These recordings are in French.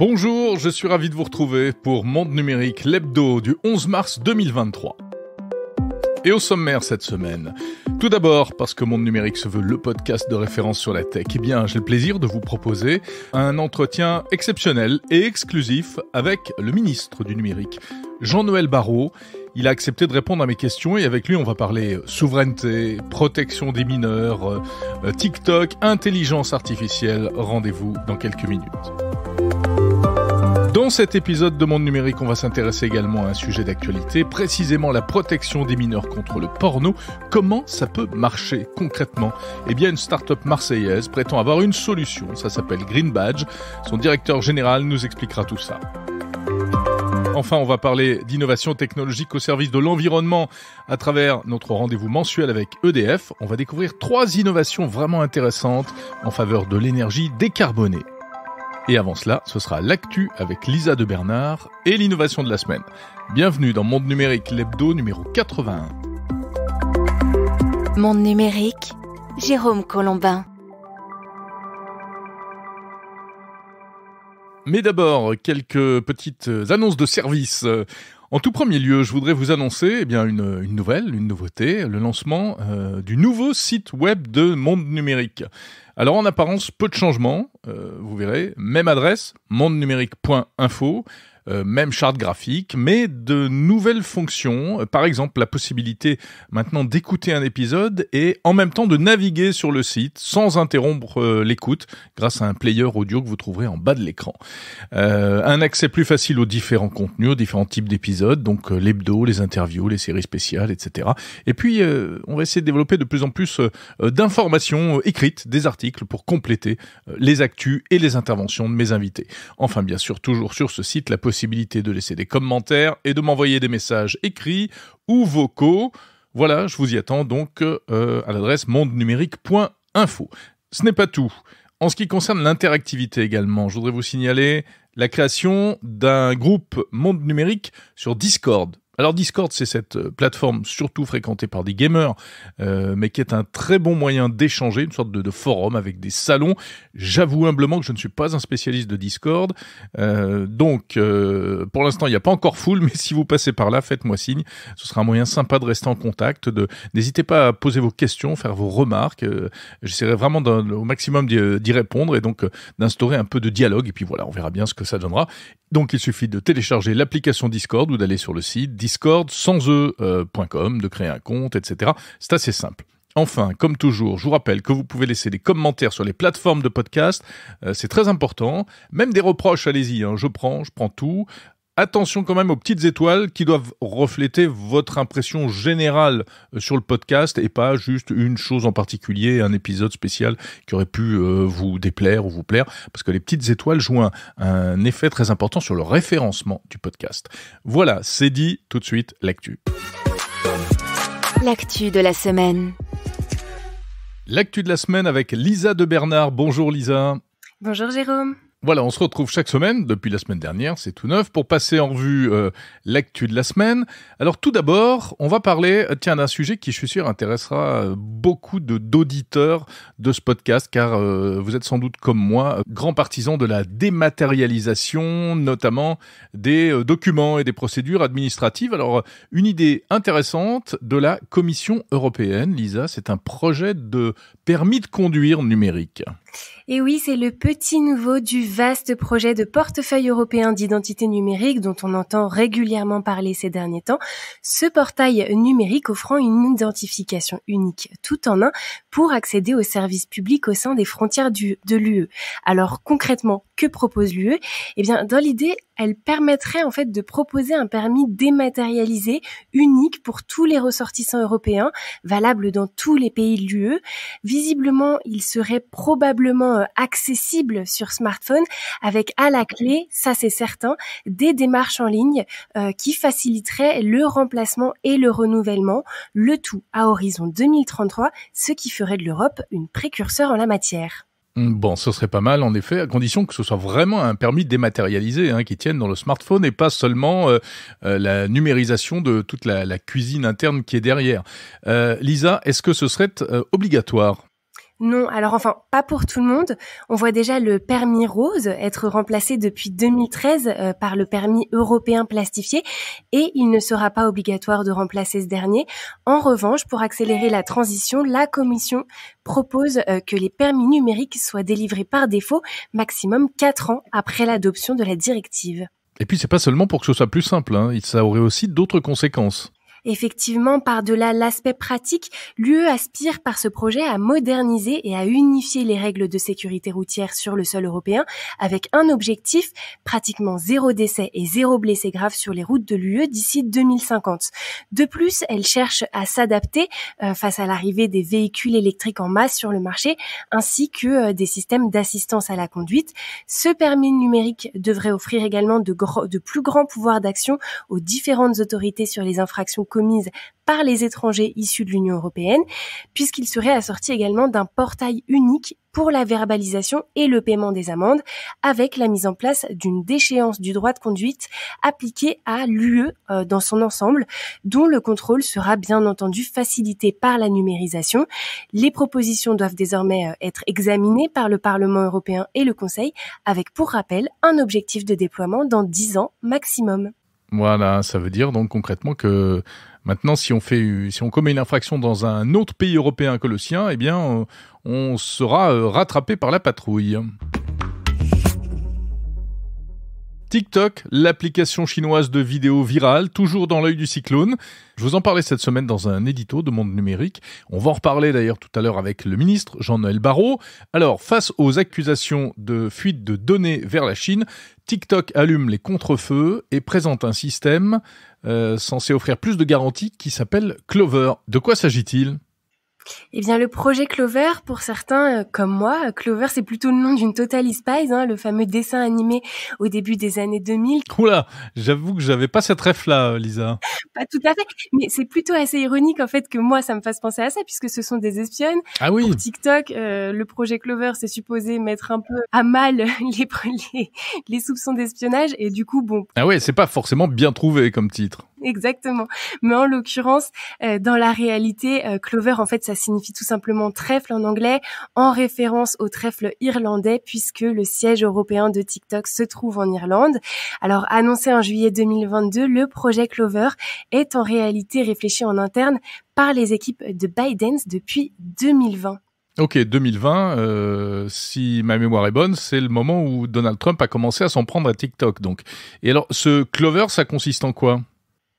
Bonjour, je suis ravi de vous retrouver pour Monde Numérique, l'hebdo du 11 mars 2023. Et au sommaire cette semaine, tout d'abord, parce que Monde Numérique se veut le podcast de référence sur la tech, eh bien, j'ai le plaisir de vous proposer un entretien exceptionnel et exclusif avec le ministre du Numérique, Jean-Noël Barrot. Il a accepté de répondre à mes questions et avec lui, on va parler souveraineté, protection des mineurs, euh, TikTok, intelligence artificielle. Rendez-vous dans quelques minutes. Dans cet épisode de Monde Numérique, on va s'intéresser également à un sujet d'actualité, précisément la protection des mineurs contre le porno. Comment ça peut marcher concrètement Eh bien, une start-up marseillaise prétend avoir une solution. Ça s'appelle Green Badge. Son directeur général nous expliquera tout ça. Enfin, on va parler d'innovation technologique au service de l'environnement à travers notre rendez-vous mensuel avec EDF. On va découvrir trois innovations vraiment intéressantes en faveur de l'énergie décarbonée. Et avant cela, ce sera l'actu avec Lisa de Bernard et l'innovation de la semaine. Bienvenue dans Monde Numérique, l'hebdo numéro 81. Monde Numérique, Jérôme Colombin. Mais d'abord, quelques petites annonces de service. En tout premier lieu, je voudrais vous annoncer eh bien, une, nouvelle, une nouveauté, le lancement euh, du nouveau site web de Monde Numérique. Alors en apparence, peu de changements, euh, vous verrez, même adresse, mondenumérique.info, euh, même charte graphique, mais de nouvelles fonctions, euh, par exemple la possibilité maintenant d'écouter un épisode et en même temps de naviguer sur le site sans interrompre euh, l'écoute grâce à un player audio que vous trouverez en bas de l'écran. un accès plus facile aux différents contenus, aux différents types d'épisodes, donc l'hebdo, les interviews, les séries spéciales, etc. Et puis on va essayer de développer de plus en plus d'informations écrites, des articles pour compléter les actus et les interventions de mes invités. Enfin bien sûr toujours sur ce site la possibilité de laisser des commentaires et de m'envoyer des messages écrits ou vocaux. Voilà, je vous y attends donc euh, à l'adresse mondenumérique.info. Ce n'est pas tout. En ce qui concerne l'interactivité également, je voudrais vous signaler la création d'un groupe Monde Numérique sur Discord. Alors Discord, c'est cette euh, plateforme surtout fréquentée par des gamers, euh, mais qui est un très bon moyen d'échanger, une sorte de, forum avec des salons. J'avoue humblement que je ne suis pas un spécialiste de Discord, euh, donc pour l'instant il n'y a pas encore foule, mais si vous passez par là, faites-moi signe. Ce sera un moyen sympa de rester en contact. De n'hésitez pas à poser vos questions, faire vos remarques. J'essaierai vraiment au maximum d'y répondre et donc d'instaurer un peu de dialogue. Et puis voilà, on verra bien ce que ça donnera. Donc il suffit de télécharger l'application Discord ou d'aller sur le site Discord sans eux.com, de créer un compte, etc. C'est assez simple. Enfin, comme toujours, je vous rappelle que vous pouvez laisser des commentaires sur les plateformes de podcast, euh, c'est très important. Même des reproches, allez-y, hein. je prends, je prends tout. Attention quand même aux petites étoiles qui doivent refléter votre impression générale euh, sur le podcast et pas juste une chose en particulier, un épisode spécial qui aurait pu euh, vous déplaire ou vous plaire, parce que les petites étoiles jouent un, un effet très important sur le référencement du podcast. Voilà, c'est dit, tout de suite, l'actu. L'actu de la semaine. L'actu de la semaine avec Lisa de Bernard. Bonjour Lisa. Bonjour Jérôme. Voilà, on se retrouve chaque semaine, depuis la semaine dernière, c'est tout neuf, pour passer en revue euh, l'actu de la semaine. Alors tout d'abord, on va parler euh, tiens, d'un sujet qui, je suis sûr, intéressera euh, beaucoup d'auditeurs de ce podcast, car vous êtes sans doute comme moi, grand partisan de la dématérialisation, notamment des documents et des procédures administratives. Alors, une idée intéressante de la Commission européenne, Lisa, c'est un projet de permis de conduire numérique. Et oui, c'est le petit nouveau du vaste projet de portefeuille européen d'identité numérique dont on entend régulièrement parler ces derniers temps. Ce portail numérique offrant une identification unique tout en un pour accéder aux services publics au sein des frontières de l'UE. Alors concrètement, que propose l'UE Eh bien, dans l'idée, elle permettrait en fait de proposer un permis dématérialisé unique pour tous les ressortissants européens, valable dans tous les pays de l'UE. Visiblement, il serait probablement euh, accessible sur smartphone avec à la clé, ça c'est certain, des démarches en ligne euh, qui faciliteraient le remplacement et le renouvellement, le tout à horizon 2033, ce qui ferait de l'Europe une précurseur en la matière. Mm, bon, ce serait pas mal en effet, à condition que ce soit vraiment un permis dématérialisé hein, qui tienne dans le smartphone et pas seulement euh, euh, la numérisation de toute la, cuisine interne qui est derrière. Euh, Lisa, est-ce que ce serait obligatoire non, alors enfin, pas pour tout le monde. On voit déjà le permis rose être remplacé depuis 2013 euh, par le permis européen plastifié et il ne sera pas obligatoire de remplacer ce dernier. En revanche, pour accélérer la transition, la Commission propose euh, que les permis numériques soient délivrés par défaut maximum 4 ans après l'adoption de la directive. Et puis, c'est pas seulement pour que ce soit plus simple, hein. ça aurait aussi d'autres conséquences. Effectivement, par-delà l'aspect pratique, l'UE aspire par ce projet à moderniser et à unifier les règles de sécurité routière sur le sol européen avec un objectif, pratiquement zéro décès et zéro blessé grave sur les routes de l'UE d'ici 2050. De plus, elle cherche à s'adapter euh, face à l'arrivée des véhicules électriques en masse sur le marché ainsi que euh, des systèmes d'assistance à la conduite. Ce permis numérique devrait offrir également de, de plus grands pouvoirs d'action aux différentes autorités sur les infractions commises par les étrangers issus de l'Union européenne, puisqu'il serait assorti également d'un portail unique pour la verbalisation et le paiement des amendes, avec la mise en place d'une déchéance du droit de conduite appliquée à l'UE euh, dans son ensemble, dont le contrôle sera bien entendu facilité par la numérisation. Les propositions doivent désormais euh, être examinées par le Parlement européen et le Conseil, avec pour rappel un objectif de déploiement dans 10 ans maximum. Voilà, ça veut dire donc concrètement que maintenant, si on fait, si on commet une infraction dans un autre pays européen que le sien, eh bien, on sera euh, rattrapé par la patrouille. TikTok, l'application chinoise de vidéos virales, toujours dans l'œil du cyclone. Je vous en parlais cette semaine dans un édito de Monde Numérique. On va en reparler d'ailleurs tout à l'heure avec le ministre Jean-Noël Barrot. Alors, face aux accusations de fuite de données vers la Chine, TikTok allume les contrefeux et présente un système euh, censé offrir plus de garanties qui s'appelle Clover. De quoi s'agit-il eh bien, le projet Clover, pour certains euh, comme moi, euh, Clover, c'est plutôt le nom d'une Total Spies, hein, le fameux dessin animé au début des années 2000. Oula, j'avoue que j'avais pas cette ref là, Lisa. pas tout à fait, mais c'est plutôt assez ironique en fait que moi ça me fasse penser à ça, puisque ce sont des espionnes. Ah oui. Pour TikTok, euh, le projet Clover, c'est supposé mettre un peu à mal les soupçons d'espionnage, et du coup, bon. Ah oui, c'est pas forcément bien trouvé comme titre. Exactement. Mais en l'occurrence, dans la réalité, Clover, en fait, ça signifie tout simplement trèfle en anglais, en référence au trèfle irlandais, puisque le siège européen de TikTok se trouve en Irlande. Alors, annoncé en juillet 2022, le projet Clover est en réalité réfléchi en interne par les équipes de ByteDance depuis 2020. Ok, 2020, euh, si ma mémoire est bonne, c'est le moment où Donald Trump a commencé à s'en prendre à TikTok. Donc, et alors, ce Clover, ça consiste en quoi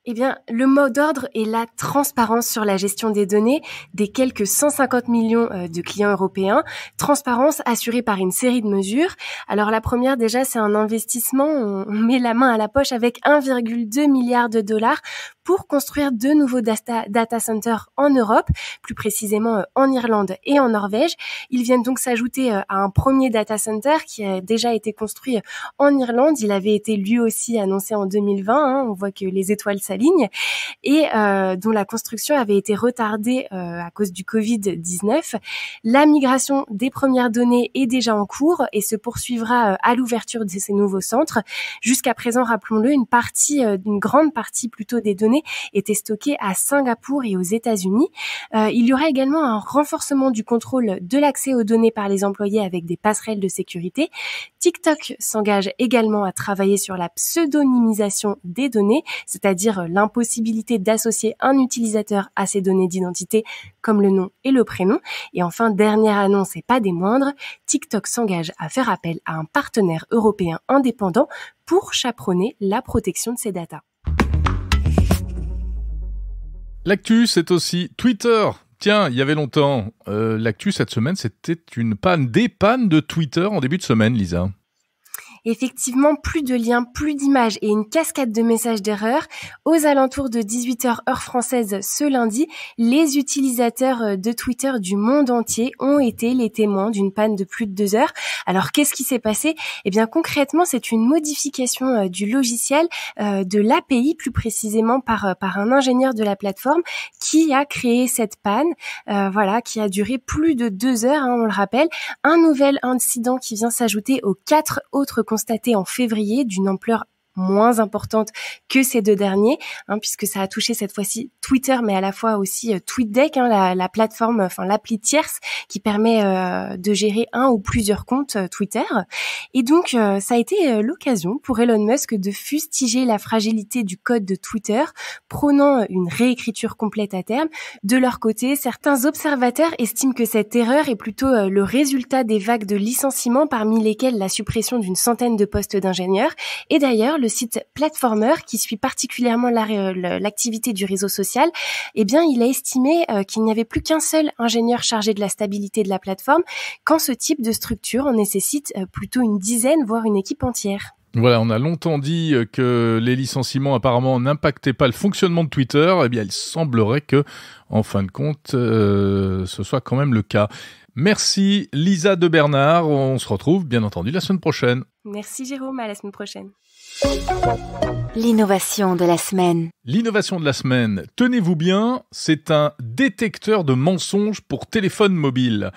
eh bien, le mot d'ordre est la transparence sur la gestion des données des quelques 150 millions euh, de clients européens. Transparence assurée par une série de mesures. Alors la première déjà, c'est un investissement. On met la main à la poche avec 1,2 milliard de dollars pour construire de nouveaux data, data centers en Europe, plus précisément euh, en Irlande et en Norvège. Ils viennent donc s'ajouter euh, à un premier data center qui a déjà été construit euh, en Irlande. Il avait été lui aussi annoncé en 2020. Hein. On voit que les étoiles s'alignent et dont la construction avait été retardée à cause du Covid-19. La migration des premières données est déjà en cours et se poursuivra à l'ouverture de ces nouveaux centres. Jusqu'à présent, rappelons-le, une partie, une grande partie plutôt des données étaient stockées à Singapour et aux États-Unis. Euh, il y aura également un renforcement du contrôle de l'accès aux données par les employés avec des passerelles de sécurité. TikTok s'engage également à travailler sur la pseudonymisation des données, c'est-à-dire l'impossibilité d'associer un utilisateur à ses données d'identité comme le nom et le prénom. Et enfin, dernière annonce et pas des moindres, TikTok s'engage à faire appel à un partenaire européen indépendant pour chaperonner la protection de ses datas. L'actu, c'est aussi Twitter. Tiens, il y avait longtemps. Euh, l'actu cette semaine, c'était une panne, des pannes de Twitter en début de semaine, Lisa. Effectivement, plus de liens, plus d'images et une cascade de messages d'erreur. Aux alentours de 18h heure française ce lundi, les utilisateurs euh, de Twitter du monde entier ont été les témoins d'une panne de plus de deux heures. Alors qu'est-ce qui s'est passé Eh bien concrètement, c'est une modification euh, du logiciel, euh, de l'API plus précisément par, par un ingénieur de la plateforme qui a créé cette panne, voilà, qui a duré plus de deux heures, hein, on le rappelle. Un nouvel incident qui vient s'ajouter aux quatre autres constaté en février d'une ampleur moins importante que ces deux derniers, hein, puisque ça a touché cette fois-ci Twitter, mais à la fois aussi euh, TweetDeck, hein, la, la, plateforme, enfin l'appli tierce qui permet euh, de gérer un ou plusieurs comptes euh, Twitter. Et donc, ça a été l'occasion pour Elon Musk de fustiger la fragilité du code de Twitter, prônant une réécriture complète à terme. De leur côté, certains observateurs estiment que cette erreur est plutôt le résultat des vagues de licenciements, parmi lesquelles la suppression d'une centaine de postes d'ingénieurs. Et d'ailleurs, le site Platformer, qui suit particulièrement euh, l'activité du réseau social, eh bien, il a estimé euh, qu'il n'y avait plus qu'un seul ingénieur chargé de la stabilité de la plateforme, quand ce type de structure en nécessite euh, plutôt une dizaine, voire une équipe entière. Voilà, on a longtemps dit que les licenciements apparemment n'impactaient pas le fonctionnement de Twitter. Eh bien, il semblerait que, en fin de compte, ce soit quand même le cas. Merci Lisa de Bernard. On se retrouve bien entendu la semaine prochaine. Merci Jérôme, à la semaine prochaine. L'innovation de la semaine. L'innovation de la semaine, tenez-vous bien, c'est un détecteur de mensonges pour téléphone mobile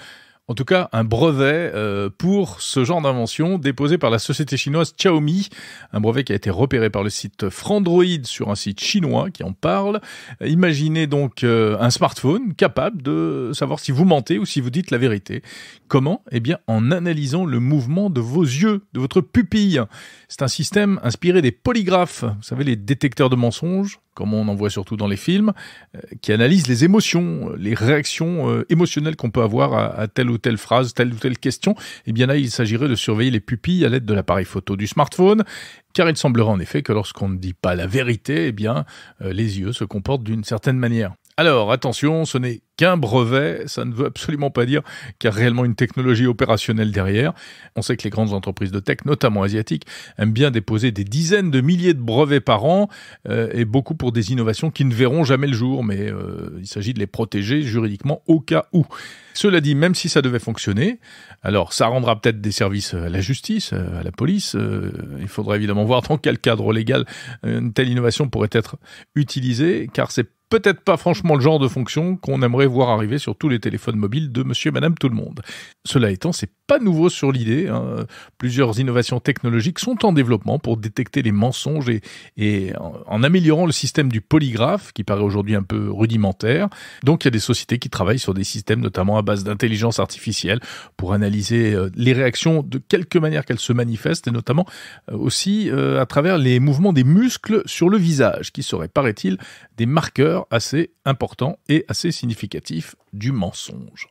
en tout cas un brevet euh, pour ce genre d'invention déposé par la société chinoise Xiaomi, un brevet qui a été repéré par le site Frandroid sur un site chinois qui en parle. Imaginez donc euh, un smartphone capable de savoir si vous mentez ou si vous dites la vérité. Comment Eh bien en analysant le mouvement de vos yeux, de votre pupille. C'est un système inspiré des polygraphes, vous savez les détecteurs de mensonges comme on en voit surtout dans les films, euh, qui analyse les émotions, les réactions émotionnelles qu'on peut avoir à, à tel ou telle phrase, telle ou telle question, eh bien là, il s'agirait de surveiller les pupilles à l'aide de l'appareil photo du smartphone, car il semblerait en effet que lorsqu'on ne dit pas la vérité, eh bien, euh, les yeux se comportent d'une certaine manière. Alors attention, ce n'est qu'un brevet, ça ne veut absolument pas dire qu'il y a réellement une technologie opérationnelle derrière. On sait que les grandes entreprises de tech, notamment asiatiques, aiment bien déposer des dizaines de milliers de brevets par an, euh, et beaucoup pour des innovations qui ne verront jamais le jour, mais euh, il s'agit de les protéger juridiquement au cas où. Cela dit, même si ça devait fonctionner, alors ça rendra peut-être des services à la justice, euh, à la police, il faudra évidemment voir dans quel cadre légal une telle innovation pourrait être utilisée, car c'est peut-être pas franchement le genre de fonction qu'on aimerait voir arriver sur tous les téléphones mobiles de monsieur et madame tout le monde. Cela étant, c'est pas nouveau sur l'idée. Hein. Plusieurs innovations technologiques sont en développement pour détecter les mensonges et, et en améliorant le système du polygraphe, qui paraît aujourd'hui un peu rudimentaire. Donc il y a des sociétés qui travaillent sur des systèmes notamment à base d'intelligence artificielle pour analyser euh, les réactions de quelque manière qu'elles se manifestent et notamment euh, aussi euh, à travers les mouvements des muscles sur le visage, qui seraient, paraît-il, des marqueurs assez important et assez significatif du mensonge.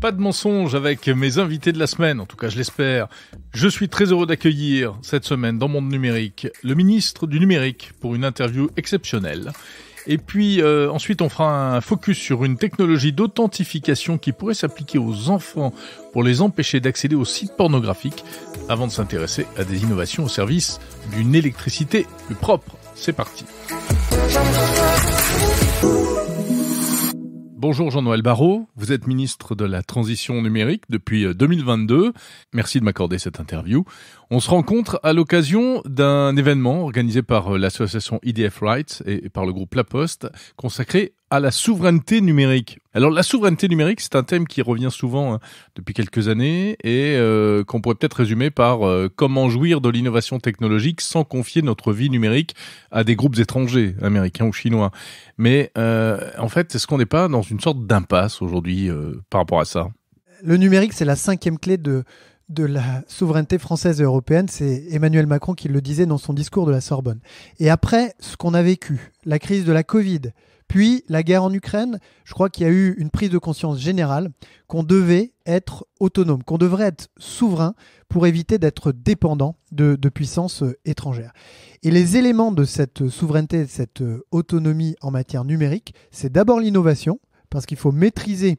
Pas de mensonge avec mes invités de la semaine, en tout cas je l'espère. Je suis très heureux d'accueillir cette semaine dans Monde Numérique le ministre du Numérique pour une interview exceptionnelle. Et puis euh, ensuite, on fera un focus sur une technologie d'authentification qui pourrait s'appliquer aux enfants pour les empêcher d'accéder aux sites pornographiques avant de s'intéresser à des innovations au service d'une électricité plus propre. C'est parti. Bonjour Jean-Noël Barraud, vous êtes ministre de la Transition numérique depuis 2022. Euh, Merci de m'accorder cette interview. On se rencontre à l'occasion d'un événement organisé par euh, l'association IDF e Rights et par le groupe La Poste consacré à la souveraineté numérique. Alors la souveraineté numérique, c'est un thème qui revient souvent hein, depuis quelques années et euh, qu'on pourrait peut-être résumer par euh, comment jouir de l'innovation technologique sans confier notre vie numérique à des groupes étrangers, américains ou chinois. Mais en fait, est-ce qu'on n'est pas dans une sorte d'impasse aujourd'hui par rapport à ça Le numérique, c'est la cinquième clé de, de la souveraineté française et européenne, c'est Emmanuel Macron qui le disait dans son discours de la Sorbonne. Et après ce qu'on a vécu, la crise de la Covid, puis la guerre en Ukraine, je crois qu'il y a eu une prise de conscience générale qu'on devait être autonome, qu'on devrait être souverain pour éviter d'être dépendant de, de puissances euh, étrangères. Et les éléments de cette souveraineté, de cette euh, autonomie en matière numérique, c'est d'abord l'innovation, parce qu'il faut maîtriser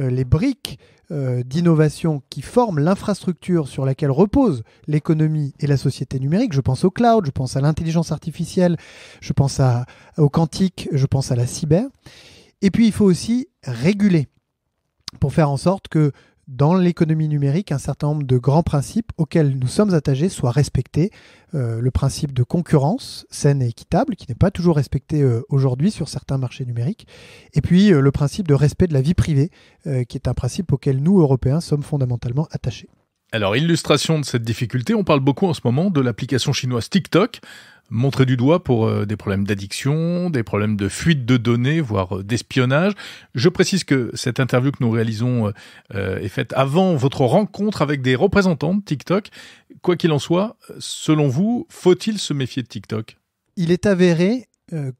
euh, les briques euh, d'innovation qui forment l'infrastructure sur laquelle repose l'économie et la société numérique. Je pense au cloud, je pense à l'intelligence artificielle, je pense à, au quantique, je pense à la cyber. Et puis il faut aussi réguler pour faire en sorte que dans l'économie numérique, un certain nombre de grands principes auxquels nous sommes attachés soient respectés. Euh, le principe de concurrence saine et équitable, qui n'est pas toujours respecté euh, aujourd'hui sur certains marchés numériques. Et puis euh, le principe de respect de la vie privée, qui est un principe auquel nous, Européens, sommes fondamentalement attachés. Alors, illustration de cette difficulté, on parle beaucoup en ce moment de l'application chinoise TikTok, montrée du doigt pour euh, des problèmes d'addiction, des problèmes de fuite de données, voire euh, d'espionnage. Je précise que cette interview que nous réalisons euh, est faite avant votre rencontre avec des représentants de TikTok. Quoi qu'il en soit, selon vous, faut-il se méfier de TikTok Il est avéré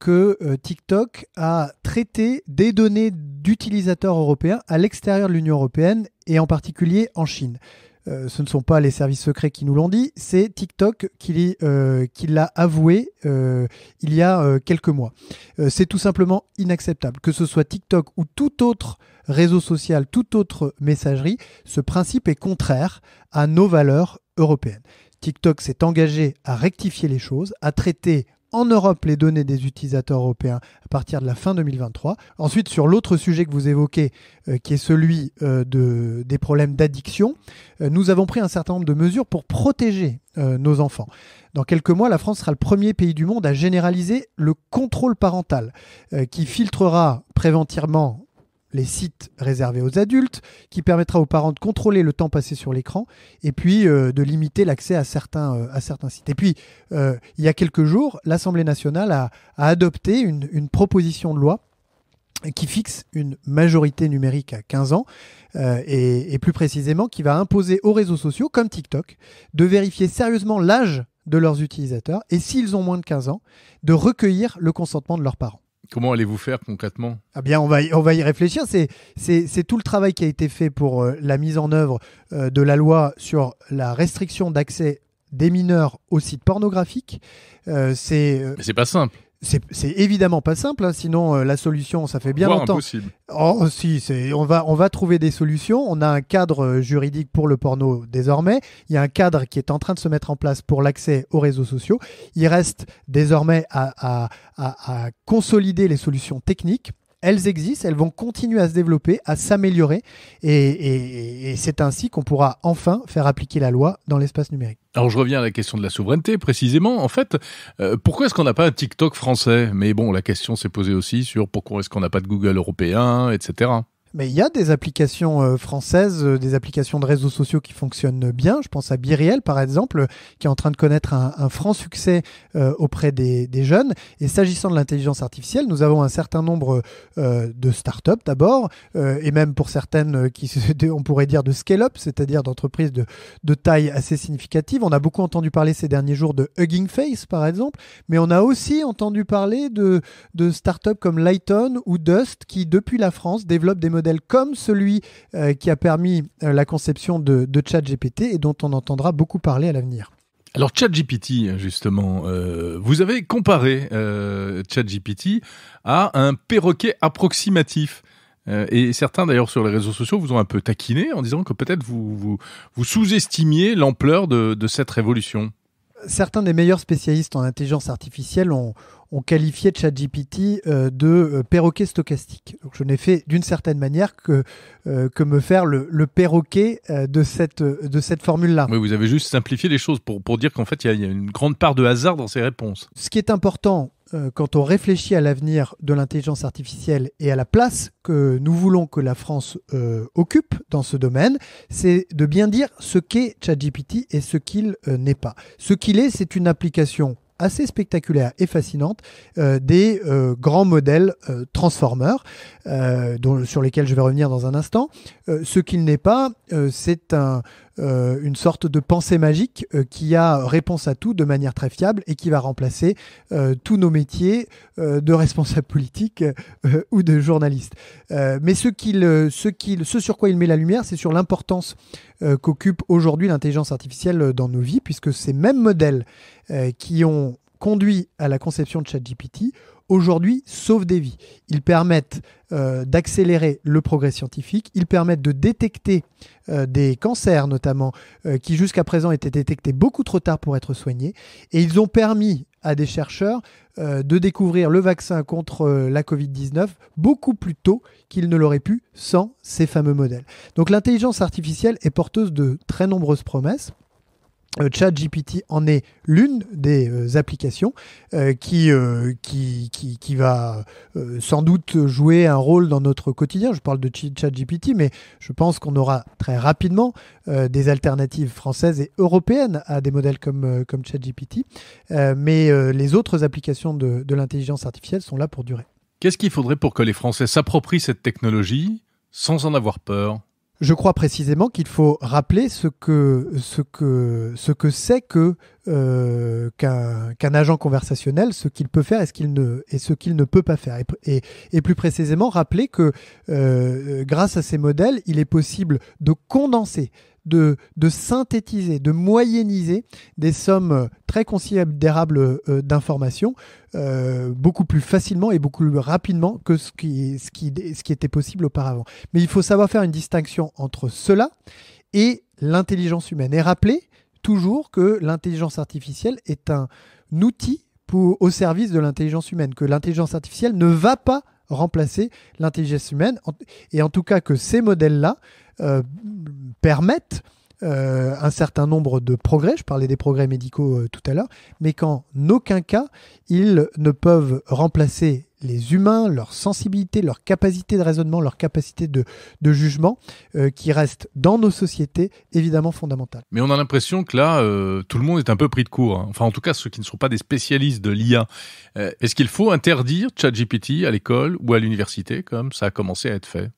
que TikTok a traité des données d'utilisateurs européens à l'extérieur de l'Union européenne et en particulier en Chine. Euh, ce ne sont pas les services secrets qui nous l'ont dit, c'est TikTok qui, euh, l'a avoué euh, il y a quelques mois. c'est tout simplement inacceptable. Que ce soit TikTok ou tout autre réseau social, toute autre messagerie, ce principe est contraire à nos valeurs européennes. TikTok s'est engagé à rectifier les choses, à traiter en Europe les données des utilisateurs européens à partir de la fin 2023. Ensuite, sur l'autre sujet que vous évoquez, euh, qui est celui euh, des problèmes d'addiction, euh, nous avons pris un certain nombre de mesures pour protéger nos enfants. Dans quelques mois, la France sera le premier pays du monde à généraliser le contrôle parental, qui filtrera préventivement les sites réservés aux adultes, qui permettra aux parents de contrôler le temps passé sur l'écran et puis euh, de limiter l'accès à, certains, euh, à certains sites. Et puis, euh, il y a quelques jours, l'Assemblée nationale a, adopté une, proposition de loi qui fixe une majorité numérique à 15 ans et, et plus précisément qui va imposer aux réseaux sociaux comme TikTok de vérifier sérieusement l'âge de leurs utilisateurs et s'ils ont moins de 15 ans, de recueillir le consentement de leurs parents. Comment allez-vous faire concrètement ah bien, on va y, on va y réfléchir. C'est tout le travail qui a été fait pour euh, la mise en œuvre euh, de la loi sur la restriction d'accès des mineurs aux sites pornographiques. Euh, c'est. c'est pas simple c'est évidemment pas simple, hein, sinon euh, la solution, ça fait bien longtemps. Impossible. Oh, si, on va, on va trouver des solutions. On a un cadre euh, juridique pour le porno désormais. Il y a un cadre qui est en train de se mettre en place pour l'accès aux réseaux sociaux. Il reste désormais à consolider les solutions techniques elles existent, elles vont continuer à se développer, à s'améliorer, et, c'est ainsi qu'on pourra enfin faire appliquer la loi dans l'espace numérique. Alors je reviens à la question de la souveraineté précisément. En fait, euh, pourquoi est-ce qu'on n'a pas un TikTok français Mais bon, la question s'est posée aussi sur pourquoi est-ce qu'on n'a pas de Google européen, etc. Mais il y a des applications euh, françaises, euh, des applications de réseaux sociaux qui fonctionnent bien. Je pense à Biriel, par exemple, qui est en train de connaître un, franc succès euh, auprès des, jeunes. Et s'agissant de l'intelligence artificielle, nous avons un certain nombre de startups d'abord, et même pour certaines qui, on pourrait dire, de scale-up, c'est-à-dire d'entreprises de, de taille assez significative. On a beaucoup entendu parler ces derniers jours de Hugging Face, par exemple, mais on a aussi entendu parler de, de startups comme Lighton ou Dust, qui, depuis la France, développent des modèles comme celui euh, qui a permis euh, la conception de, ChatGPT et dont on entendra beaucoup parler à l'avenir. Alors ChatGPT, justement, euh, vous avez comparé ChatGPT à un perroquet approximatif. et certains d'ailleurs sur les réseaux sociaux vous ont un peu taquiné en disant que peut-être vous, vous, sous-estimiez l'ampleur de, de cette révolution certains des meilleurs spécialistes en intelligence artificielle ont, on qualifiait ChatGPT euh, de euh, perroquet stochastique. Donc, je n'ai fait d'une certaine manière que, euh, que me faire le, perroquet de cette, de cette formule-là. Oui, vous avez juste simplifié les choses pour, pour dire qu'en fait, il y, a une grande part de hasard dans ces réponses. Ce qui est important quand on réfléchit à l'avenir de l'intelligence artificielle et à la place que nous voulons que la France occupe dans ce domaine, c'est de bien dire ce qu'est ChatGPT et ce qu'il n'est pas. Ce qu'il est, c'est une application assez spectaculaire et fascinante euh, des euh, grands modèles euh, transformeurs dont, sur lesquels je vais revenir dans un instant. ce qu'il n'est pas, c'est un euh, une sorte de pensée magique euh, qui a réponse à tout de manière très fiable et qui va remplacer euh, tous nos métiers de responsables politiques ou de journalistes. mais ce, qu'il, ce, qu'il, ce sur quoi il met la lumière, c'est sur l'importance qu'occupe aujourd'hui l'intelligence artificielle dans nos vies, puisque ces mêmes modèles qui ont conduit à la conception de ChatGPT aujourd'hui sauvent des vies. Ils permettent euh, d'accélérer le progrès scientifique, ils permettent de détecter euh, des cancers notamment, euh, qui jusqu'à présent étaient détectés beaucoup trop tard pour être soignés, et ils ont permis à des chercheurs de découvrir le vaccin contre la Covid-19 beaucoup plus tôt qu'ils ne l'auraient pu sans ces fameux modèles. Donc l'intelligence artificielle est porteuse de très nombreuses promesses. Euh, ChatGPT en est l'une des euh, applications euh, qui, va sans doute jouer un rôle dans notre quotidien. Je parle de ChatGPT, mais je pense qu'on aura très rapidement des alternatives françaises et européennes à des modèles comme, comme ChatGPT. mais les autres applications de l'intelligence artificielle sont là pour durer. Qu'est-ce qu'il faudrait pour que les Français s'approprient cette technologie sans en avoir peur je crois précisément qu'il faut rappeler ce que ce que ce que c'est que euh, qu'un agent conversationnel, ce qu'il peut faire et ce qu'il ne et ce qu'il ne peut pas faire. Et, plus précisément rappeler que euh, grâce à ces modèles, il est possible de condenser de, synthétiser, de moyenniser des sommes euh, très considérables euh, d'informations euh, beaucoup plus facilement et beaucoup plus rapidement que ce qui, ce, qui, ce qui était possible auparavant. Mais il faut savoir faire une distinction entre cela et l'intelligence humaine. Et rappeler toujours que l'intelligence artificielle est un outil pour, au service de l'intelligence humaine, que l'intelligence artificielle ne va pas remplacer l'intelligence humaine, et en tout cas que ces modèles-là euh, permettent euh, un certain nombre de progrès, je parlais des progrès médicaux euh, tout à l'heure, mais qu'en aucun cas ils ne peuvent remplacer les humains, leur sensibilité, leur capacité de raisonnement, leur capacité de, jugement, euh, qui restent dans nos sociétés évidemment fondamentale. Mais on a l'impression que là, euh, tout le monde est un peu pris de court. Hein. Enfin, en tout cas, ceux qui ne sont pas des spécialistes de l'IA. Euh, est-ce qu'il faut interdire ChatGPT à l'école ou à l'université, comme ça a commencé à être fait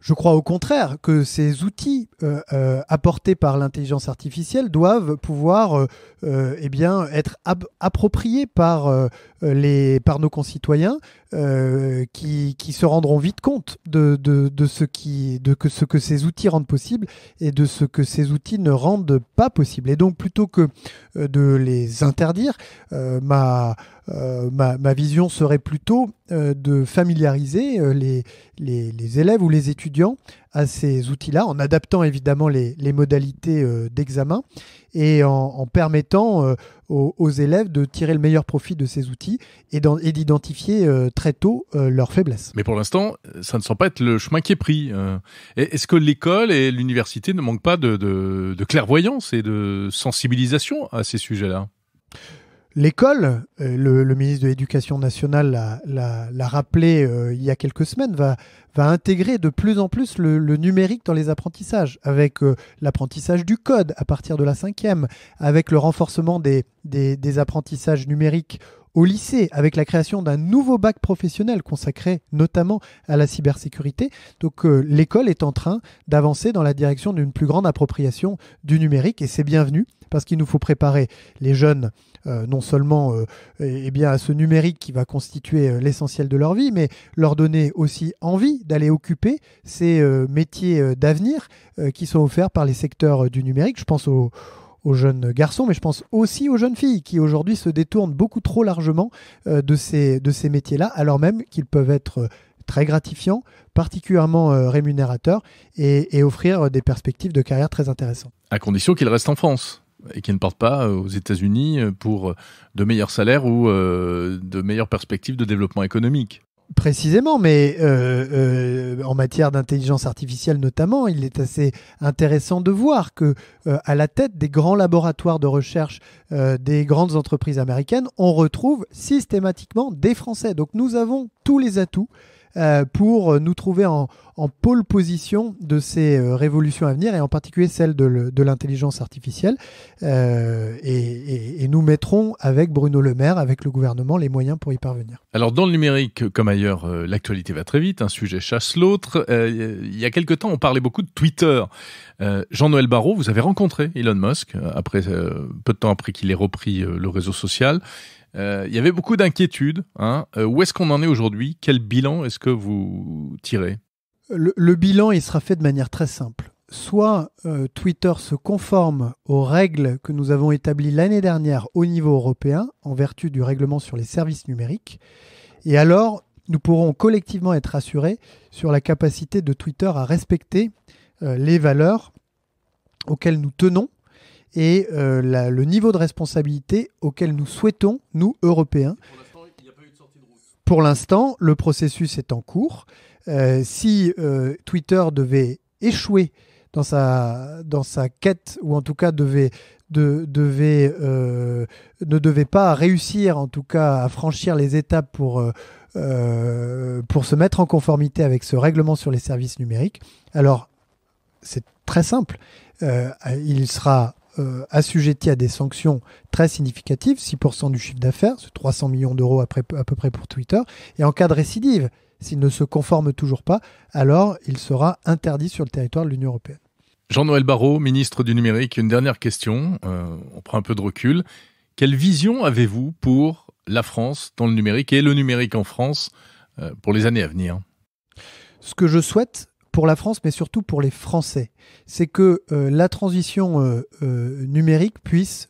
je crois au contraire que ces outils euh, euh, apportés par l'intelligence artificielle doivent pouvoir euh, eh bien, être appropriés par, les, par nos concitoyens qui, se rendront vite compte de, ce, qui, de que ce que ces outils rendent possible et de ce que ces outils ne rendent pas possible. Et donc plutôt que de les interdire, ma... Euh, ma, vision serait plutôt euh, de familiariser euh, les, les, élèves ou les étudiants à ces outils-là, en adaptant évidemment les, modalités d'examen et en, permettant aux, élèves de tirer le meilleur profit de ces outils et d'identifier très tôt leurs faiblesses. Mais pour l'instant, ça ne semble pas être le chemin qui est pris. Est-ce que l'école et l'université ne manquent pas de, de clairvoyance et de sensibilisation à ces sujets-là l'école, euh, le, ministre de l'Éducation nationale l'a rappelé euh, il y a quelques semaines, va, intégrer de plus en plus le, numérique dans les apprentissages, avec euh, l'apprentissage du code à partir de la cinquième, avec le renforcement des, apprentissages numériques au lycée, avec la création d'un nouveau bac professionnel consacré notamment à la cybersécurité. Donc l'école est en train d'avancer dans la direction d'une plus grande appropriation du numérique et c'est bienvenu parce qu'il nous faut préparer les jeunes euh, non seulement euh, eh, eh bien à ce numérique qui va constituer euh, l'essentiel de leur vie, mais leur donner aussi envie d'aller occuper ces métiers d'avenir qui sont offerts par les secteurs du numérique. Je pense aux jeunes garçons, mais je pense aussi aux jeunes filles qui aujourd'hui se détournent beaucoup trop largement de ces, de ces métiers-là, alors même qu'ils peuvent être très gratifiants, particulièrement rémunérateurs et offrir des perspectives de carrière très intéressantes. À condition qu'ils restent en France et qui ne partent pas euh, aux États-Unis euh, pour euh, de meilleurs salaires ou de meilleures perspectives de développement économique. Précisément, mais en matière d'intelligence artificielle notamment, il est assez intéressant de voir que à la tête des grands laboratoires de recherche des grandes entreprises américaines, on retrouve systématiquement des Français. Donc nous avons tous les atouts euh, pour nous trouver en, pôle position de ces euh, révolutions à venir, et en particulier celle de l'intelligence artificielle. Euh, et, nous mettrons avec Bruno Le Maire, avec le gouvernement, les moyens pour y parvenir. Alors dans le numérique, comme ailleurs, l'actualité va très vite, un sujet chasse l'autre. il y a quelque temps, on parlait beaucoup de Twitter. Jean-Noël Barrot, vous avez rencontré Elon Musk, après, peu de temps après qu'il ait repris le réseau social. Euh, il y avait beaucoup d'inquiétudes. Hein. Euh, où est-ce qu'on en est aujourd'hui Quel bilan est-ce que vous tirez le, bilan, il sera fait de manière très simple. Soit euh, Twitter se conforme aux règles que nous avons établies l'année dernière au niveau européen en vertu du règlement sur les services numériques, et alors nous pourrons collectivement être assurés sur la capacité de Twitter à respecter les valeurs auxquelles nous tenons et euh, le niveau de responsabilité auquel nous souhaitons, nous, Européens. Pour l'instant, le processus est en cours. Euh, si euh, Twitter devait échouer dans sa, dans sa quête, ou en tout cas devait, de, devait, ne devait pas réussir, en tout cas, à franchir les étapes pour... pour se mettre en conformité avec ce règlement sur les services numériques. Alors, c'est très simple. il sera euh, Assujetti à des sanctions très significatives, 6% du chiffre d'affaires, c'est 300 millions d'euros à, peu près pour Twitter, et en cas de récidive, s'il ne se conforme toujours pas, alors il sera interdit sur le territoire de l'Union européenne. Jean-Noël Barrot, ministre du numérique, une dernière question, euh, on prend un peu de recul. Quelle vision avez-vous pour la France dans le numérique et le numérique en France euh, pour les années à venir Ce que je souhaite, pour la France, mais surtout pour les Français. C'est que euh, la transition euh, euh, numérique puisse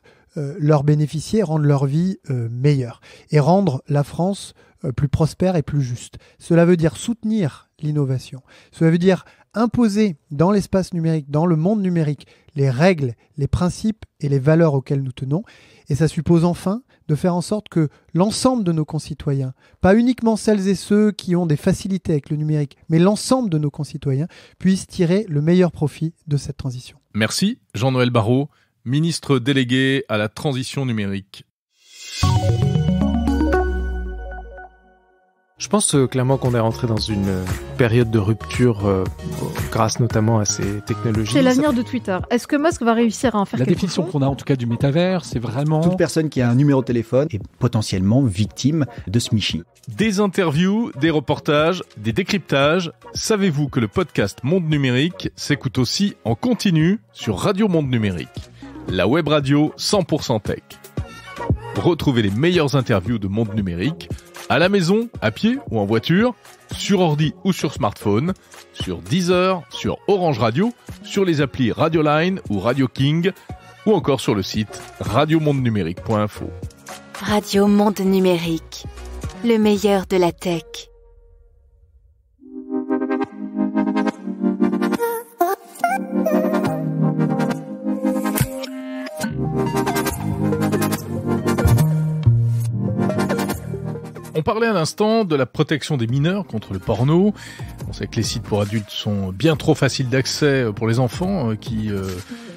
leur bénéficier, rendre leur vie meilleure et rendre la France plus prospère et plus juste. Cela veut dire soutenir l'innovation. Cela veut dire imposer dans l'espace numérique, dans le monde numérique, les règles, les principes et les valeurs auxquelles nous tenons. Et ça suppose enfin de faire en sorte que l'ensemble de nos concitoyens, pas uniquement celles et ceux qui ont des facilités avec le numérique, mais l'ensemble de nos concitoyens, puissent tirer le meilleur profit de cette transition. Merci Jean-Noël Barrot, ministre délégué à la transition numérique. Je pense euh, clairement qu'on est rentré dans une euh, période de rupture euh, grâce notamment à ces technologies. C'est l'avenir de Twitter. Est-ce que Musk va réussir à en faire La définition qu'on a en tout cas du métavers, c'est vraiment toute personne qui a un numéro de téléphone est potentiellement victime de smishing. Des interviews, des reportages, des décryptages. Savez-vous que le podcast Monde numérique s'écoute aussi en continu sur Radio Monde numérique, la web radio 100% tech. Retrouvez les meilleures interviews de Monde numérique à la maison, à pied ou en voiture, sur ordi ou sur smartphone, sur Deezer, sur Orange Radio, sur les applis Line ou Radio King, ou encore sur le site radiomondenumérique.info. Radio Monde Numérique, le meilleur de la tech. On parlait à l'instant de la protection des mineurs contre le porno. On sait que les sites pour adultes sont bien trop faciles d'accès euh, pour les enfants euh, qui euh,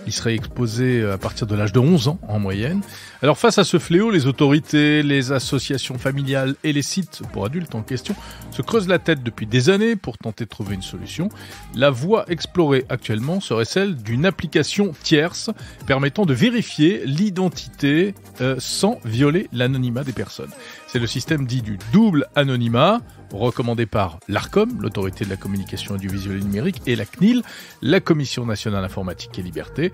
y seraient exposés à partir de l'âge de 11 ans en moyenne. Alors face à ce fléau, les autorités, les associations familiales et les sites pour adultes en question se creusent la tête depuis des années pour tenter de trouver une solution. La voie explorée actuellement serait celle d'une application tierce permettant de vérifier l'identité sans violer l'anonymat des personnes. C'est le système dit du double anonymat, recommandé par l'ARCOM, l'autorité de la communication audiovisuelle et numérique, et la CNIL, la Commission nationale informatique et liberté.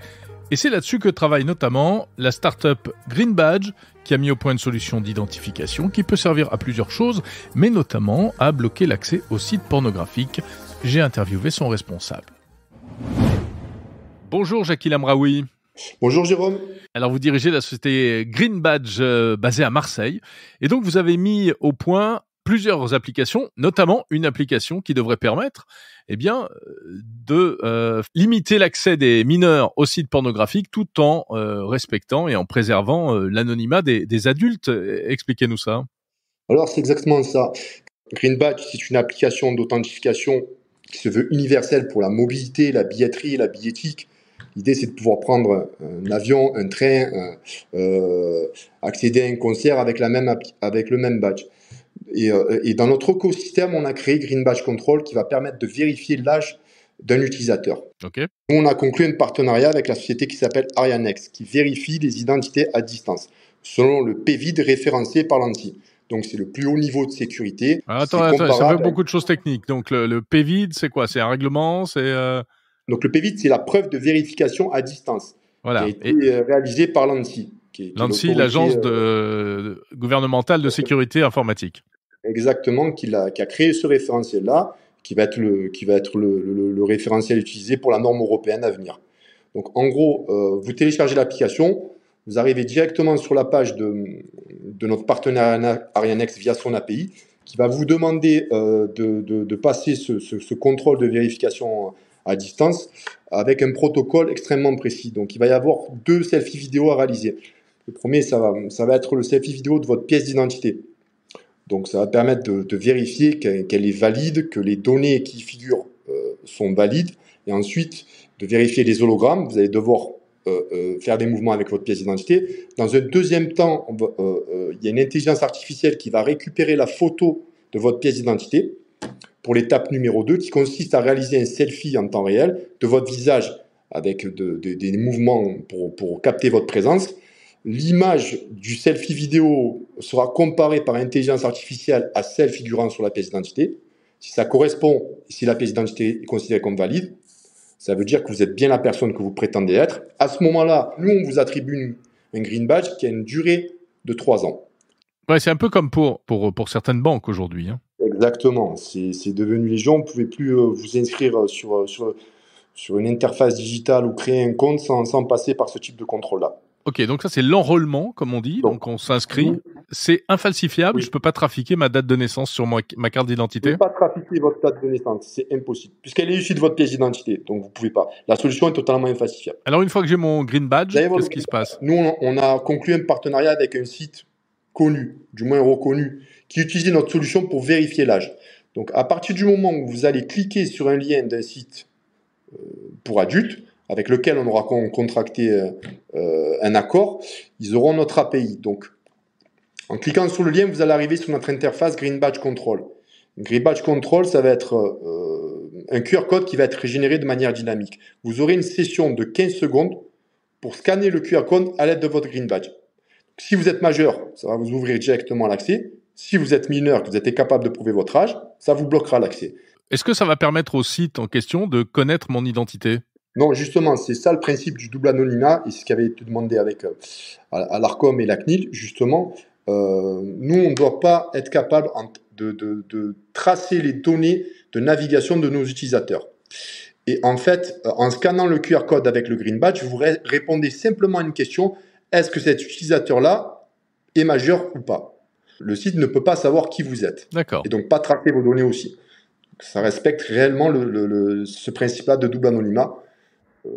Et c'est là-dessus que travaille notamment la start-up Green Badge, qui a mis au point une solution d'identification qui peut servir à plusieurs choses, mais notamment à bloquer l'accès aux sites pornographiques. J'ai interviewé son responsable. Bonjour Jacqueline Amraoui. Bonjour Jérôme. Alors vous dirigez la société Green Badge euh, basée à Marseille et donc vous avez mis au point plusieurs applications, notamment une application qui devrait permettre eh bien, euh, de euh, limiter l'accès des mineurs aux sites pornographiques tout en respectant et en préservant l'anonymat des, des adultes. Expliquez-nous ça. Alors c'est exactement ça. Green Badge, c'est une application d'authentification qui se veut universelle pour la mobilité, la billetterie et la billettique L'idée, c'est de pouvoir prendre un avion, un train, euh, euh, accéder à un concert avec, la même, avec le même badge. Euh, et, dans notre écosystème, on a créé Green Badge Control qui va permettre de vérifier l'âge d'un utilisateur. On a conclu un partenariat avec la société qui s'appelle Arianex, qui vérifie les identités à distance, selon le PVID référencé par l'ANSI. Donc, c'est le plus haut niveau de sécurité. Ah, attends, attends, ça veut beaucoup de choses techniques. Donc, le, PVID, c'est quoi C'est un règlement C'est donc le PVIT, c'est la preuve de vérification à distance voilà. qui a été réalisée par l'ANSI. L'ANSI, l'agence euh, gouvernementale de sécurité informatique. Exactement, qui a, créé ce référentiel-là, qui va être, le, référentiel utilisé pour la norme européenne à venir. Donc en gros, euh, vous téléchargez l'application, vous arrivez directement sur la page de, notre partenaire Arianex via son API, qui va vous demander euh, de, passer ce, contrôle de vérification distance avec un protocole extrêmement précis. Donc il va y avoir deux selfies vidéo à réaliser. Le premier, ça va, être le selfie vidéo de votre pièce d'identité. Donc ça va permettre de, vérifier qu'elle est valide, que les données qui figurent euh, sont valides, et ensuite de vérifier les hologrammes. Vous allez devoir euh, euh, faire des mouvements avec votre pièce d'identité. Dans un deuxième temps, il y a une intelligence artificielle qui va récupérer la photo de votre pièce d'identité pour l'étape numéro 2 qui consiste à réaliser un selfie en temps réel de votre visage avec des mouvements pour, capter votre présence. L'image du selfie vidéo sera comparée par intelligence artificielle à celle figurant sur la pièce d'identité. Si ça correspond, si la pièce d'identité est considérée comme valide, ça veut dire que vous êtes bien la personne que vous prétendez être. À ce moment-là, nous, on vous attribue un green badge qui a une durée de 3 ans. c'est un peu comme pour, pour, pour certaines banques aujourd'hui. Hein. Exactement, c'est devenu légion. Vous ne pouvez plus euh, vous inscrire euh, euh, sur, sur, une interface digitale ou créer un compte sans, passer par ce type de contrôle-là. Ok, donc ça c'est l'enrôlement, comme on dit. Donc, on s'inscrit. C'est infalsifiable. Je ne peux pas trafiquer ma date de naissance sur ma, ma carte d'identité. Vous ne pouvez pas trafiquer votre date de naissance. C'est impossible. Puisqu'elle est issue de votre pièce d'identité. Donc vous ne pouvez pas. La solution est totalement infalsifiable. Alors une fois que j'ai mon green badge, qu'est-ce qui se passe Nous, on a conclu un partenariat avec un site connu, du moins reconnu, qui utilise notre solution pour vérifier l'âge. Donc à partir du moment où vous allez cliquer sur un lien d'un site euh, pour adultes, avec lequel on aura contracté euh, euh, un accord, ils auront notre API. Donc en cliquant sur le lien, vous allez arriver sur notre interface Green Badge Control. Green Badge Control, ça va être un QR code qui va être généré de manière dynamique. Vous aurez une session de 15 secondes pour scanner le QR code à l'aide de votre Green Badge. Si vous êtes majeur, ça va vous ouvrir directement l'accès. Si vous êtes mineur, que vous êtes capable de prouver votre âge, ça vous bloquera l'accès. Est-ce que ça va permettre au site en question de connaître mon identité non, justement, c'est ça le principe du double anonymat, et c'est ce qui avait été demandé avec, euh, à l'ARCOM et la CNIL, justement. Euh, nous, on ne doit pas être capable de, tracer les données de navigation de nos utilisateurs. Et en fait, euh, en scannant le QR code avec le Green Badge, vous répondez simplement à une question, est-ce que cet utilisateur-là est majeur ou pas le site ne peut pas savoir qui vous êtes. Et donc pas traquer vos données aussi. ça respecte réellement ce principe-là de double anonymat. Euh,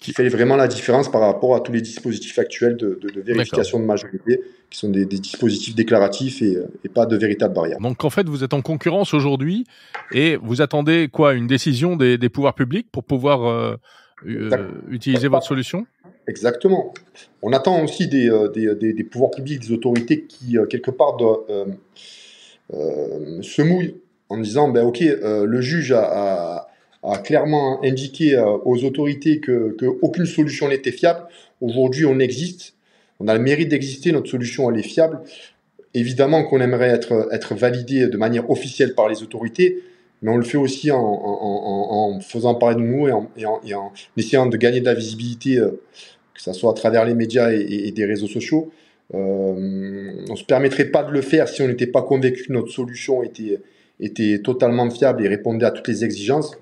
qui fait vraiment la différence par rapport à tous les dispositifs actuels de, vérification de majorité, qui sont des, dispositifs déclaratifs euh, et, pas de véritables barrières. Donc en fait, vous êtes en concurrence aujourd'hui et vous attendez quoi Une décision des, pouvoirs publics pour pouvoir euh, utiliser votre solution Exactement. On attend aussi euh, euh, des, des, pouvoirs publics, des autorités qui, euh, quelque part, se mouillent en disant, ben, OK, le juge a, clairement indiqué aux autorités qu'aucune que solution n'était fiable. Aujourd'hui, on existe, on a le mérite d'exister, notre solution elle est fiable. Évidemment qu'on aimerait être, être validé de manière officielle par les autorités, mais on le fait aussi en, faisant parler de nous et, et en, essayant de gagner de la visibilité que ce soit à travers les médias et, des réseaux sociaux. Euh, on ne se permettrait pas de le faire si on n'était pas convaincu que notre solution était, était totalement fiable et répondait à toutes les exigences.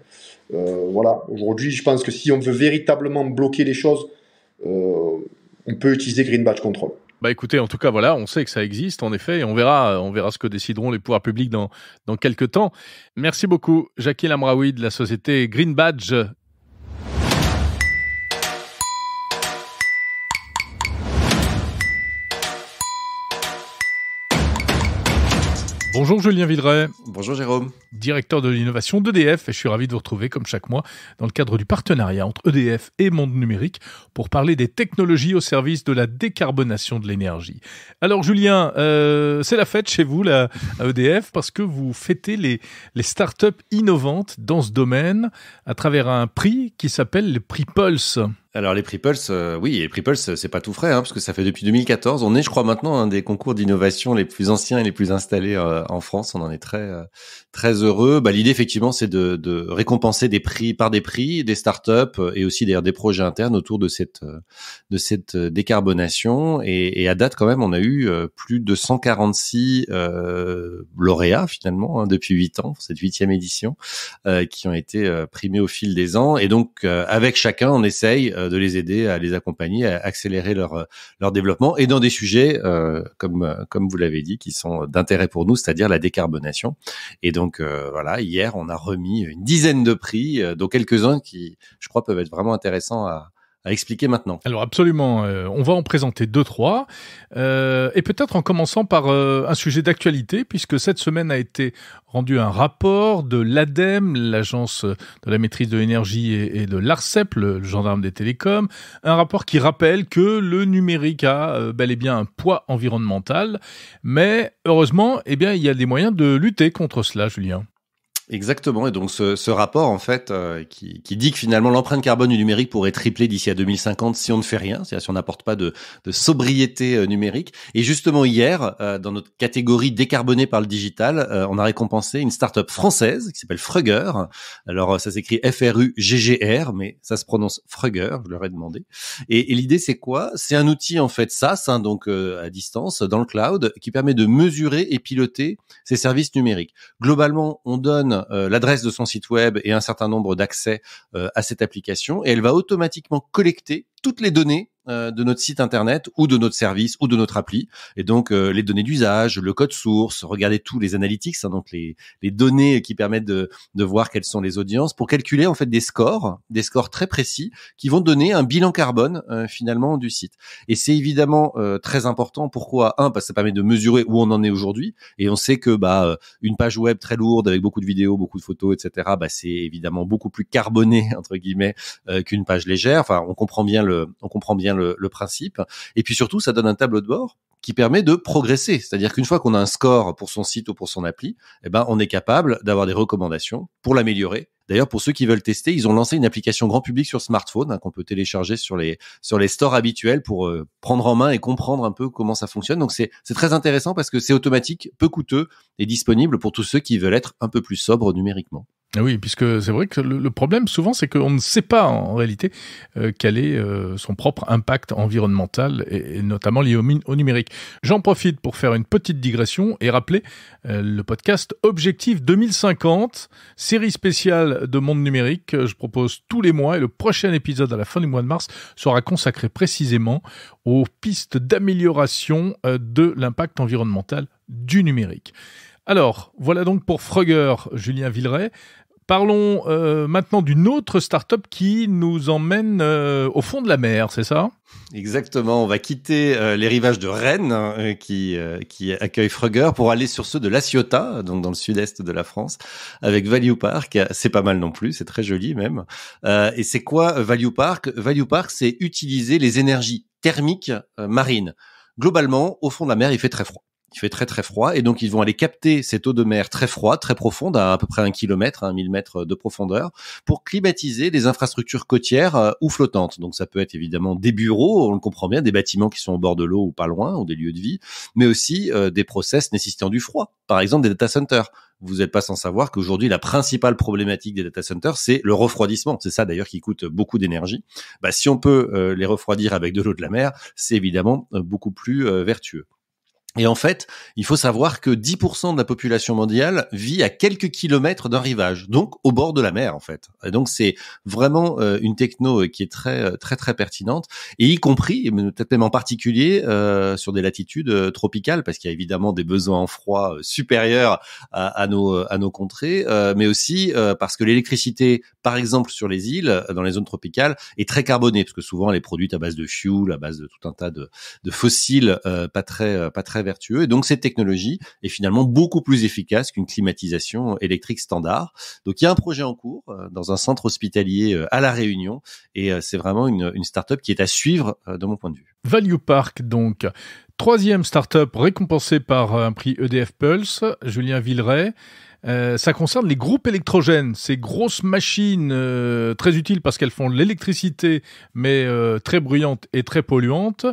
Euh, voilà, aujourd'hui, je pense que si on veut véritablement bloquer les choses, euh, on peut utiliser Green Badge Control. Bah écoutez, en tout cas, voilà, on sait que ça existe, en effet, et on verra, on verra ce que décideront les pouvoirs publics dans, dans quelques temps. Merci beaucoup, Jacqueline Amraoui de la société Green Badge Bonjour Julien Vidret. Bonjour Jérôme. Directeur de l'innovation d'EDF et je suis ravi de vous retrouver comme chaque mois dans le cadre du partenariat entre EDF et Monde Numérique pour parler des technologies au service de la décarbonation de l'énergie. Alors Julien, euh, c'est la fête chez vous là, à EDF parce que vous fêtez les, les startups innovantes dans ce domaine à travers un prix qui s'appelle le prix Pulse. Alors les prix euh, oui, et les pulse euh, c'est pas tout frais, hein, parce que ça fait depuis 2014. On est, je crois, maintenant un des concours d'innovation les plus anciens et les plus installés euh, en France. On en est très euh, très heureux. Bah, L'idée, effectivement, c'est de, récompenser des prix par des prix, des startups et aussi d'ailleurs des projets internes autour de cette de cette décarbonation. Et, à date, quand même, on a eu plus de 146 lauréats finalement hein, depuis huit ans, cette huitième édition, qui ont été primés au fil des ans. Et donc, avec chacun, on essaye euh, de les aider à les accompagner, à accélérer leur, euh, leur développement et dans des sujets, euh, comme, comme vous l'avez dit, qui sont d'intérêt pour nous, c'est-à-dire la décarbonation. Et donc, voilà, hier, on a remis une dizaine de prix, dont quelques-uns qui, je crois, peuvent être vraiment intéressants à, à expliquer maintenant. Alors absolument, euh, on va en présenter deux, trois, euh, et peut-être en commençant par euh, un sujet d'actualité, puisque cette semaine a été rendu un rapport de l'ADEME, l'Agence de la maîtrise de l'énergie et, de l'ARCEP, le gendarme des télécoms, un rapport qui rappelle que le numérique a bel et bien un poids environnemental, mais heureusement, eh bien, il y a des moyens de lutter contre cela, Julien. Exactement. Et donc ce, ce rapport, en fait, euh, qui, qui, dit que finalement l'empreinte carbone du numérique pourrait tripler d'ici à 2050 si on ne fait rien, c'est-à-dire si on n'apporte pas de, de sobriété euh, numérique. Et justement hier, euh, dans notre catégorie décarbonée par le digital, on a récompensé une start-up française qui s'appelle Frugger. Alors ça s'écrit F-R-U-G-G-R, mais ça se prononce Frugger, je leur ai demandé. Et, l'idée c'est quoi C'est un outil en fait SaaS, hein, donc à distance, dans le cloud, qui permet de mesurer et piloter ces services numériques. Globalement, on donne euh, l'adresse de son site web et un certain nombre d'accès euh, à cette application et elle va automatiquement collecter toutes les données euh, de notre site internet ou de notre service ou de notre appli. Et donc euh, les données d'usage, le code source, regardez tous les analytics, hein, donc les, les, données qui permettent de, de, voir quelles sont les audiences pour calculer en fait des scores, des scores très précis qui vont donner un bilan carbone euh, finalement du site. Et c'est évidemment très important. Pourquoi Un, parce que ça permet de mesurer où on en est aujourd'hui. Et on sait que bah une page web très lourde avec beaucoup de vidéos, beaucoup de photos, etc. Bah c'est évidemment beaucoup plus carboné entre guillemets qu'une page légère. Enfin on comprend bien le, on comprend bien le, principe. Et puis surtout, ça donne un tableau de bord qui permet de progresser. C'est-à-dire qu'une fois qu'on a un score pour son site ou pour son appli, eh ben, on est capable d'avoir des recommandations pour l'améliorer. D'ailleurs, pour ceux qui veulent tester, ils ont lancé une application grand public sur smartphone hein, qu'on peut télécharger sur les sur les stores habituels pour euh, prendre en main et comprendre un peu comment ça fonctionne. Donc c'est c'est très intéressant parce que c'est automatique, peu coûteux et disponible pour tous ceux qui veulent être un peu plus sobres numériquement. Ah oui, puisque c'est vrai que le, problème souvent, c'est qu'on ne sait pas en réalité euh, quel est euh, son propre impact environnemental et, notamment lié au, numérique. J'en profite pour faire une petite digression et rappeler euh, le podcast Objectif 2050, série spéciale de monde numérique que je propose tous les mois et le prochain épisode à la fin du mois de mars sera consacré précisément aux pistes d'amélioration de l'impact environnemental du numérique. Alors, voilà donc pour Frogger, Julien Villeray. Parlons euh, maintenant d'une autre start-up qui nous emmène euh, au fond de la mer, c'est ça Exactement, on va quitter euh, les rivages de Rennes hein, qui, euh, qui accueille Frugger pour aller sur ceux de La donc dans le sud-est de la France, avec Value Park. C'est pas mal non plus, c'est très joli même. et c'est quoi Value Park Value Park, c'est utiliser les énergies thermiques marines. Globalement, au fond de la mer, il fait très froid il fait très très froid et donc ils vont aller capter cette eau de mer très froide, très profonde, à à peu près un kilomètre, un hein, mille mètres de profondeur, pour climatiser des infrastructures côtières euh, ou flottantes. Donc ça peut être évidemment des bureaux, on le comprend bien, des bâtiments qui sont au bord de l'eau ou pas loin, ou des lieux de vie, mais aussi euh, des process nécessitant du froid, par exemple des data centers. Vous n'êtes pas sans savoir qu'aujourd'hui la principale problématique des data centers, c'est le refroidissement. C'est ça d'ailleurs qui coûte beaucoup d'énergie. Bah, si on peut euh, les refroidir avec de l'eau de la mer, c'est évidemment beaucoup plus vertueux. Et en fait, il faut savoir que 10% de la population mondiale vit à quelques kilomètres d'un rivage, donc au bord de la mer en fait. Et donc c'est vraiment euh, une techno euh, qui est très euh, très très pertinente, et y compris, peut-être même en particulier euh, sur des latitudes tropicales, parce qu'il y a évidemment des besoins en froid supérieurs à, nos à nos contrées, mais aussi parce que l'électricité, par exemple sur les îles, dans les zones tropicales, est très carbonée, parce que souvent elle est produite à base de fioul à base de tout un tas de, de fossiles pas très pas très vertueux. Et donc cette technologie est finalement beaucoup plus efficace qu'une climatisation électrique standard. Donc il y a un projet en cours euh, dans un centre hospitalier euh, à La Réunion et euh, c'est vraiment une, une start-up qui est à suivre de mon point de vue. Value Park donc. Troisième start-up récompensée par un prix EDF Pulse, Julien Villeray. ça concerne les groupes électrogènes, ces grosses machines très utiles parce qu'elles font l'électricité, mais très bruyantes et très polluantes.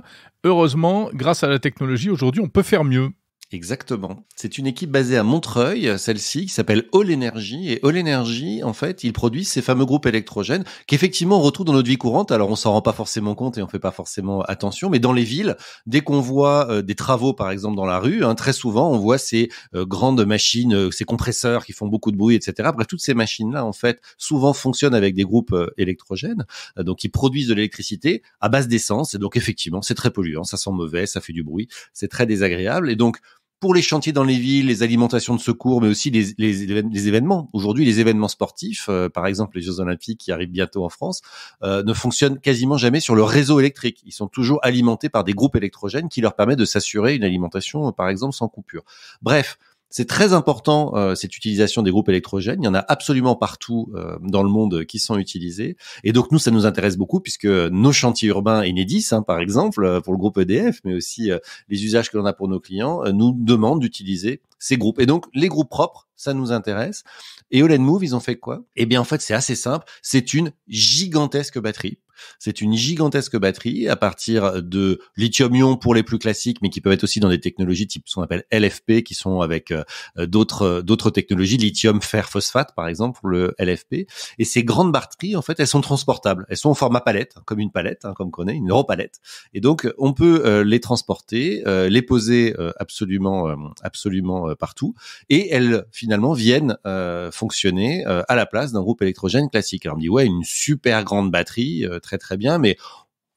Heureusement, grâce à la technologie, aujourd'hui, on peut faire mieux. Exactement. C'est une équipe basée à Montreuil, celle-ci, qui s'appelle All Energy. Et All Energy, en fait, ils produisent ces fameux groupes électrogènes qu'effectivement on retrouve dans notre vie courante. Alors on s'en rend pas forcément compte et on fait pas forcément attention, mais dans les villes, dès qu'on voit euh, des travaux, par exemple, dans la rue, hein, très souvent on voit ces euh, grandes machines, euh, ces compresseurs qui font beaucoup de bruit, etc. Bref, toutes ces machines-là, en fait, souvent fonctionnent avec des groupes électrogènes, donc ils produisent de l'électricité à base d'essence. Et donc effectivement, c'est très polluant, ça sent mauvais, ça fait du bruit, c'est très désagréable. Et donc pour les chantiers dans les villes, les alimentations de secours, mais aussi les, événements. Aujourd'hui, les événements sportifs, euh, par exemple les Jeux Olympiques qui arrivent bientôt en France, euh, ne fonctionnent quasiment jamais sur le réseau électrique. Ils sont toujours alimentés par des groupes électrogènes qui leur permettent de s'assurer une alimentation, euh, par exemple, sans coupure. Bref, c'est très important euh, cette utilisation des groupes électrogènes. Il y en a absolument partout euh, dans le monde qui sont utilisés. Et donc nous, ça nous intéresse beaucoup puisque nos chantiers urbains inédits, hein, par exemple, euh, pour le groupe EDF, mais aussi les usages que l'on a pour nos clients, nous demandent d'utiliser ces groupes. Et donc les groupes propres ça nous intéresse. Et OLED Move, ils ont fait quoi Eh bien, en fait, c'est assez simple. C'est une gigantesque batterie. C'est une gigantesque batterie à partir de lithium-ion pour les plus classiques, mais qui peuvent être aussi dans des technologies type ce qu'on appelle LFP, qui sont avec euh, d'autres euh, d'autres technologies, lithium, fer, phosphate par exemple pour le LFP. Et ces grandes batteries, en fait, elles sont transportables. Elles sont en format palette, hein, comme une palette, hein, comme qu'on connaît, une europalette. Et donc, euh, on peut les transporter, les poser absolument absolument partout, et elles finalement finalement viennent euh, fonctionner euh, à la place d'un groupe électrogène classique. Alors on me dit ouais, une super grande batterie, euh, très très bien, mais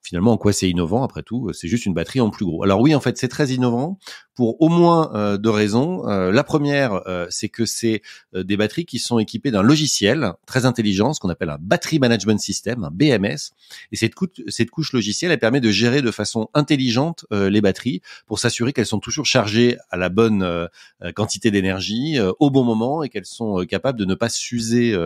finalement, en quoi c'est innovant après tout euh, C'est juste une batterie en plus gros. Alors oui, en fait, c'est très innovant pour au moins euh, deux raisons. Euh, la première, c'est que c'est des batteries qui sont équipées d'un logiciel très intelligent, ce qu'on appelle un Battery Management System, un BMS. Et cette, cette couche logicielle, elle permet de gérer de façon intelligente les batteries pour s'assurer qu'elles sont toujours chargées à la bonne quantité d'énergie au bon moment et qu'elles sont capables de ne pas s'user.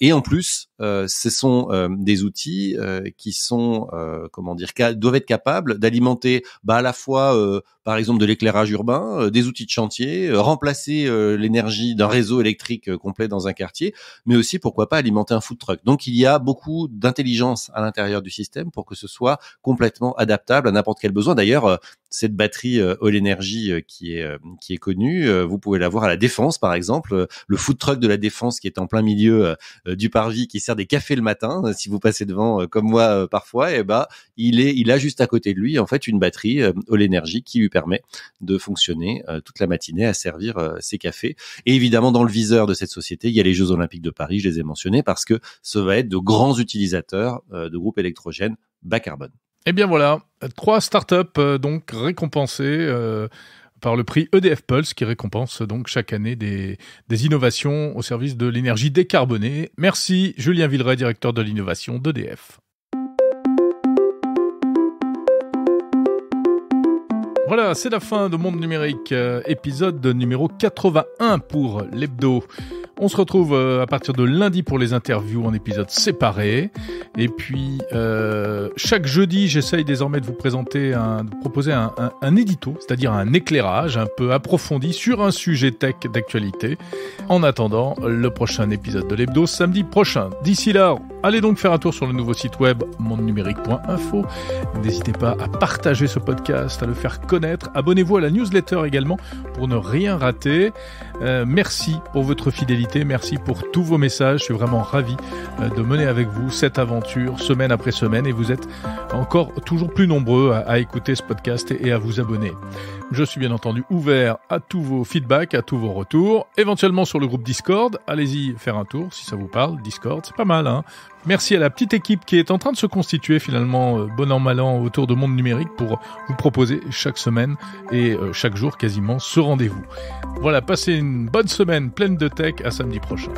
et en plus, ce sont des outils qui sont euh, comment dire, doivent être capables d'alimenter bah, à la fois, euh, par exemple, de l'éclairage urbain, euh, des outils de chantier, remplacer l'énergie d'un réseau électrique complet dans un quartier, mais aussi, pourquoi pas, alimenter un food truck. Donc, il y a beaucoup d'intelligence à l'intérieur du système pour que ce soit complètement adaptable à n'importe quel besoin. D'ailleurs, cette batterie euh, All Energy euh, qui est euh, qui est connue. vous pouvez la voir à la Défense, par exemple, le food truck de la Défense qui est en plein milieu du parvis, qui sert des cafés le matin. Si vous passez devant, comme moi parfois, et eh ben, il est il a juste à côté de lui en fait une batterie All Energy qui lui permet de fonctionner toute la matinée à servir ses cafés. Et évidemment, dans le viseur de cette société, il y a les Jeux Olympiques de Paris. Je les ai mentionnés parce que ce va être de grands utilisateurs de groupes électrogènes bas carbone. Et eh bien voilà, trois startups euh, donc récompensées euh, par le prix EDF Pulse qui récompense donc chaque année des, des innovations au service de l'énergie décarbonée. Merci Julien Villeray, directeur de l'innovation d'EDF. Voilà, c'est la fin de Monde Numérique, euh, épisode numéro 81 pour l'hebdo. On se retrouve euh, à partir de lundi pour les interviews en épisodes séparés. Et puis, euh, chaque jeudi, j'essaye désormais de vous présenter, proposer un, édito, c'est-à-dire un éclairage un peu approfondi sur un sujet tech d'actualité. En attendant, le prochain épisode de l'Hebdo, samedi prochain. D'ici là, allez donc faire un tour sur le nouveau site web mondenumérique.info. N'hésitez pas à partager ce podcast, à le faire connaître. Abonnez-vous à la newsletter également pour ne rien rater. Euh, merci pour votre fidélité, merci pour tous vos messages. Je suis vraiment ravi euh, de mener avec vous cette aventure semaine après semaine et vous êtes encore toujours plus nombreux à, écouter ce podcast et à vous abonner. Je suis bien entendu ouvert à tous vos feedbacks, à tous vos retours, éventuellement sur le groupe Discord. Allez-y faire un tour si ça vous parle. Discord, c'est pas mal. Hein. Merci à la petite équipe qui est en train de se constituer finalement, euh, bon an mal an, autour de Monde Numérique pour vous proposer chaque semaine et euh, chaque jour quasiment ce rendez-vous. Voilà, passez une bonne semaine pleine de tech. À samedi prochain.